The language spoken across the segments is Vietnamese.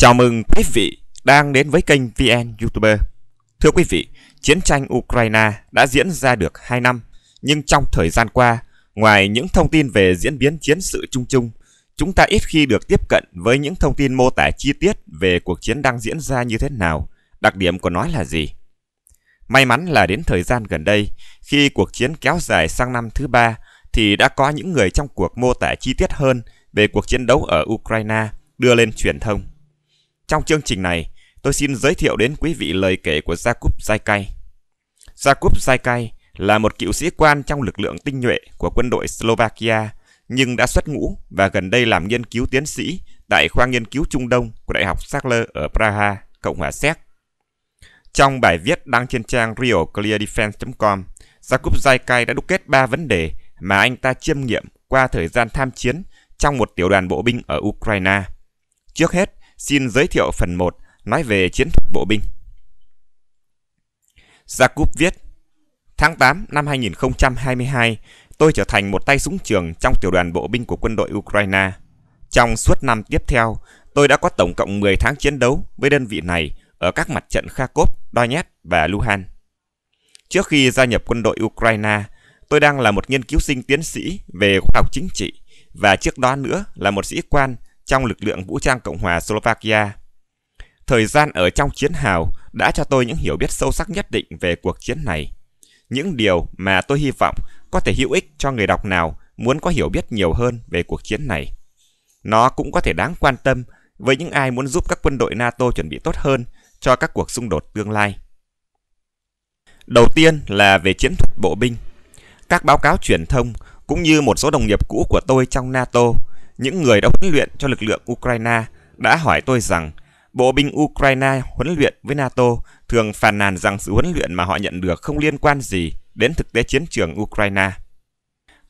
Chào mừng quý vị đang đến với kênh VN YouTuber. Thưa quý vị, chiến tranh Ukraine đã diễn ra được 2 năm, nhưng trong thời gian qua, ngoài những thông tin về diễn biến chiến sự chung chung, chúng ta ít khi được tiếp cận với những thông tin mô tả chi tiết về cuộc chiến đang diễn ra như thế nào, đặc điểm của nó là gì. May mắn là đến thời gian gần đây, khi cuộc chiến kéo dài sang năm thứ ba, thì đã có những người trong cuộc mô tả chi tiết hơn về cuộc chiến đấu ở Ukraine đưa lên truyền thông. Trong chương trình này, tôi xin giới thiệu đến quý vị lời kể của Jakub Zaikai. Jakub Zaikai là một cựu sĩ quan trong lực lượng tinh nhuệ của quân đội Slovakia nhưng đã xuất ngũ và gần đây làm nghiên cứu tiến sĩ tại khoa nghiên cứu Trung Đông của Đại học Sackler ở Praha, Cộng hòa Séc. Trong bài viết đăng trên trang realcleardefense com Jakub Zaikai đã đúc kết 3 vấn đề mà anh ta chiêm nghiệm qua thời gian tham chiến trong một tiểu đoàn bộ binh ở Ukraine. Trước hết, Xin giới thiệu phần 1 nói về chiến thuật bộ binh. Jacob viết Tháng 8 năm 2022, tôi trở thành một tay súng trường trong tiểu đoàn bộ binh của quân đội Ukraine. Trong suốt năm tiếp theo, tôi đã có tổng cộng 10 tháng chiến đấu với đơn vị này ở các mặt trận Kharkov, Donetsk và Luhansk. Trước khi gia nhập quân đội Ukraine, tôi đang là một nghiên cứu sinh tiến sĩ về khoa học chính trị và trước đó nữa là một sĩ quan trong lực lượng vũ trang Cộng hòa Slovakia. Thời gian ở trong chiến hào đã cho tôi những hiểu biết sâu sắc nhất định về cuộc chiến này. Những điều mà tôi hy vọng có thể hữu ích cho người đọc nào muốn có hiểu biết nhiều hơn về cuộc chiến này. Nó cũng có thể đáng quan tâm với những ai muốn giúp các quân đội NATO chuẩn bị tốt hơn cho các cuộc xung đột tương lai. Đầu tiên là về chiến thuật bộ binh. Các báo cáo truyền thông cũng như một số đồng nghiệp cũ của tôi trong NATO những người đã huấn luyện cho lực lượng Ukraine đã hỏi tôi rằng bộ binh Ukraine huấn luyện với NATO thường phàn nàn rằng sự huấn luyện mà họ nhận được không liên quan gì đến thực tế chiến trường Ukraine.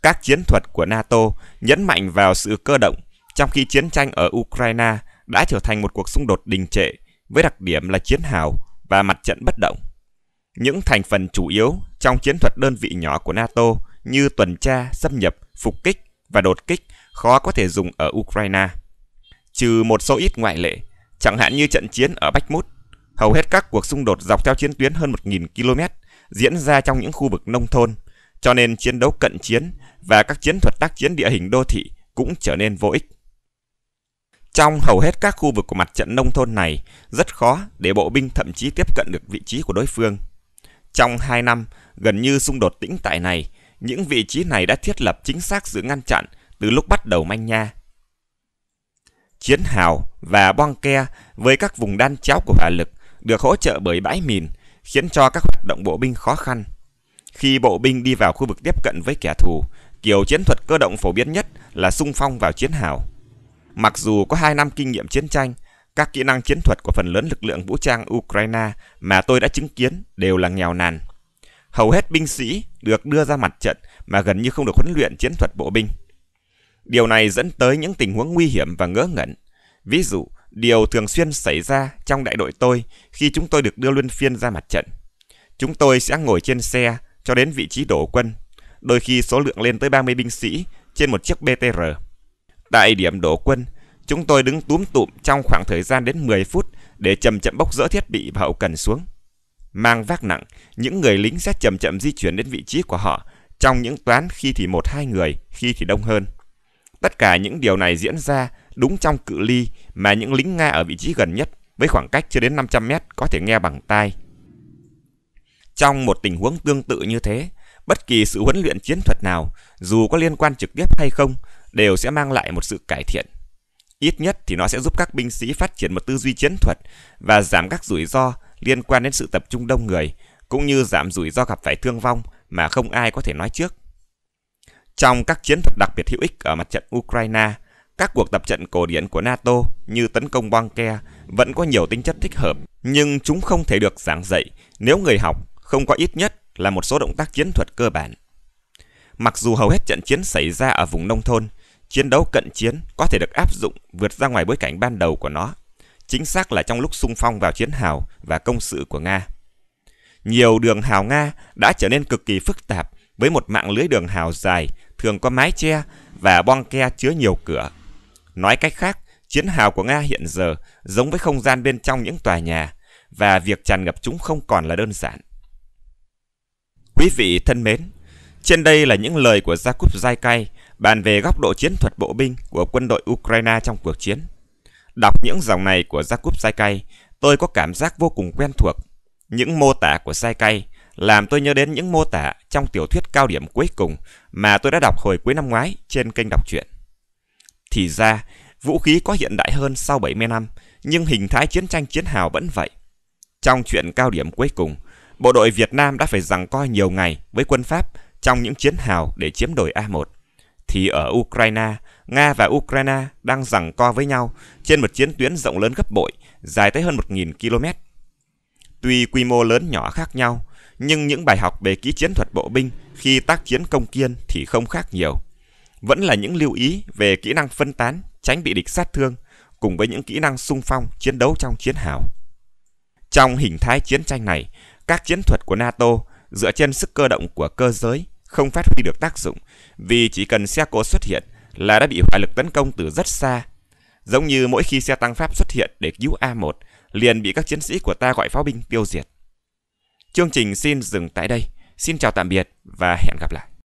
Các chiến thuật của NATO nhấn mạnh vào sự cơ động, trong khi chiến tranh ở Ukraine đã trở thành một cuộc xung đột đình trệ với đặc điểm là chiến hào và mặt trận bất động. Những thành phần chủ yếu trong chiến thuật đơn vị nhỏ của NATO như tuần tra, xâm nhập, phục kích và đột kích khó có thể dùng ở Ukraine. Trừ một số ít ngoại lệ, chẳng hạn như trận chiến ở Bách Mút, hầu hết các cuộc xung đột dọc theo chiến tuyến hơn 1.000 km diễn ra trong những khu vực nông thôn, cho nên chiến đấu cận chiến và các chiến thuật tác chiến địa hình đô thị cũng trở nên vô ích. Trong hầu hết các khu vực của mặt trận nông thôn này, rất khó để bộ binh thậm chí tiếp cận được vị trí của đối phương. Trong 2 năm, gần như xung đột tĩnh tại này những vị trí này đã thiết lập chính xác giữa ngăn chặn từ lúc bắt đầu manh nha. Chiến hào và bong ke với các vùng đan chéo của hỏa lực được hỗ trợ bởi bãi mìn, khiến cho các hoạt động bộ binh khó khăn. Khi bộ binh đi vào khu vực tiếp cận với kẻ thù, kiểu chiến thuật cơ động phổ biến nhất là xung phong vào chiến hào. Mặc dù có 2 năm kinh nghiệm chiến tranh, các kỹ năng chiến thuật của phần lớn lực lượng vũ trang Ukraine mà tôi đã chứng kiến đều là nghèo nàn hầu hết binh sĩ được đưa ra mặt trận mà gần như không được huấn luyện chiến thuật bộ binh. Điều này dẫn tới những tình huống nguy hiểm và ngớ ngẩn. Ví dụ, điều thường xuyên xảy ra trong đại đội tôi khi chúng tôi được đưa luân phiên ra mặt trận. Chúng tôi sẽ ngồi trên xe cho đến vị trí đổ quân, đôi khi số lượng lên tới 30 binh sĩ trên một chiếc BTR. Tại điểm đổ quân, chúng tôi đứng túm tụm trong khoảng thời gian đến 10 phút để chậm chậm bốc rỡ thiết bị và hậu cần xuống. Mang vác nặng, những người lính sẽ chậm chậm di chuyển đến vị trí của họ, trong những toán khi thì một hai người, khi thì đông hơn. Tất cả những điều này diễn ra đúng trong cự ly mà những lính Nga ở vị trí gần nhất với khoảng cách chưa đến 500 mét có thể nghe bằng tai. Trong một tình huống tương tự như thế, bất kỳ sự huấn luyện chiến thuật nào, dù có liên quan trực tiếp hay không, đều sẽ mang lại một sự cải thiện. Ít nhất thì nó sẽ giúp các binh sĩ phát triển một tư duy chiến thuật và giảm các rủi ro liên quan đến sự tập trung đông người, cũng như giảm rủi ro gặp phải thương vong mà không ai có thể nói trước. Trong các chiến thuật đặc biệt hữu ích ở mặt trận Ukraine, các cuộc tập trận cổ điển của NATO như tấn công bunker vẫn có nhiều tính chất thích hợp, nhưng chúng không thể được giảng dạy nếu người học không có ít nhất là một số động tác chiến thuật cơ bản. Mặc dù hầu hết trận chiến xảy ra ở vùng nông thôn, chiến đấu cận chiến có thể được áp dụng vượt ra ngoài bối cảnh ban đầu của nó chính xác là trong lúc xung phong vào chiến hào và công sự của Nga. Nhiều đường hào Nga đã trở nên cực kỳ phức tạp với một mạng lưới đường hào dài, thường có mái che và bong ke chứa nhiều cửa. Nói cách khác, chiến hào của Nga hiện giờ giống với không gian bên trong những tòa nhà và việc tràn ngập chúng không còn là đơn giản. Quý vị thân mến, trên đây là những lời của Jakub Zaikai bàn về góc độ chiến thuật bộ binh của quân đội Ukraine trong cuộc chiến. Đọc những dòng này của Jacob Saikay, tôi có cảm giác vô cùng quen thuộc. Những mô tả của Saikay làm tôi nhớ đến những mô tả trong tiểu thuyết cao điểm cuối cùng mà tôi đã đọc hồi cuối năm ngoái trên kênh đọc truyện. Thì ra, vũ khí có hiện đại hơn sau 70 năm, nhưng hình thái chiến tranh chiến hào vẫn vậy. Trong chuyện cao điểm cuối cùng, bộ đội Việt Nam đã phải giằng co nhiều ngày với quân Pháp trong những chiến hào để chiếm đồi A1 thì ở Ukraine, Nga và Ukraine đang giằng co với nhau trên một chiến tuyến rộng lớn gấp bội, dài tới hơn 1.000 km. Tuy quy mô lớn nhỏ khác nhau, nhưng những bài học về kỹ chiến thuật bộ binh khi tác chiến công kiên thì không khác nhiều. Vẫn là những lưu ý về kỹ năng phân tán, tránh bị địch sát thương, cùng với những kỹ năng sung phong chiến đấu trong chiến hào. Trong hình thái chiến tranh này, các chiến thuật của NATO dựa trên sức cơ động của cơ giới không phát huy được tác dụng vì chỉ cần xe cộ xuất hiện là đã bị hỏa lực tấn công từ rất xa. Giống như mỗi khi xe tăng Pháp xuất hiện để cứu A1, liền bị các chiến sĩ của ta gọi pháo binh tiêu diệt. Chương trình xin dừng tại đây. Xin chào tạm biệt và hẹn gặp lại.